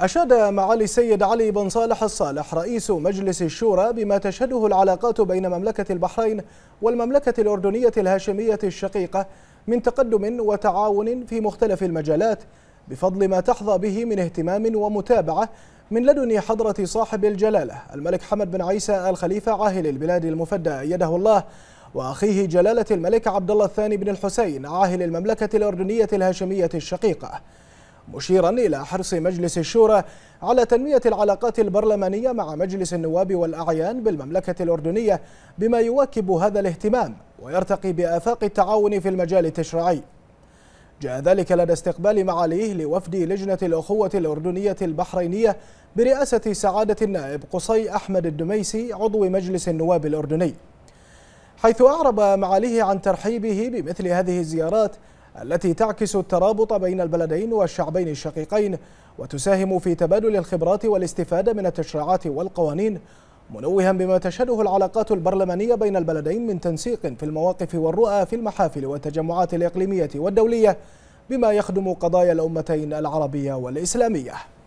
أشاد معالي السيد علي بن صالح الصالح رئيس مجلس الشورى بما تشهده العلاقات بين مملكة البحرين والمملكة الأردنية الهاشمية الشقيقة من تقدم وتعاون في مختلف المجالات بفضل ما تحظى به من اهتمام ومتابعة من لدن حضرة صاحب الجلالة الملك حمد بن عيسى الخليفة عاهل البلاد المفدى أيده الله وأخيه جلالة الملك عبد الله الثاني بن الحسين عاهل المملكة الأردنية الهاشمية الشقيقة مشيرا إلى حرص مجلس الشورى على تنمية العلاقات البرلمانية مع مجلس النواب والأعيان بالمملكة الأردنية بما يواكب هذا الاهتمام ويرتقي بآفاق التعاون في المجال التشريعي جاء ذلك لدى استقبال معاليه لوفد لجنة الأخوة الأردنية البحرينية برئاسة سعادة النائب قصي أحمد الدميسي عضو مجلس النواب الأردني حيث أعرب معاليه عن ترحيبه بمثل هذه الزيارات التي تعكس الترابط بين البلدين والشعبين الشقيقين وتساهم في تبادل الخبرات والاستفادة من التشريعات والقوانين منوها بما تشهده العلاقات البرلمانية بين البلدين من تنسيق في المواقف والرؤى في المحافل والتجمعات الإقليمية والدولية بما يخدم قضايا الأمتين العربية والإسلامية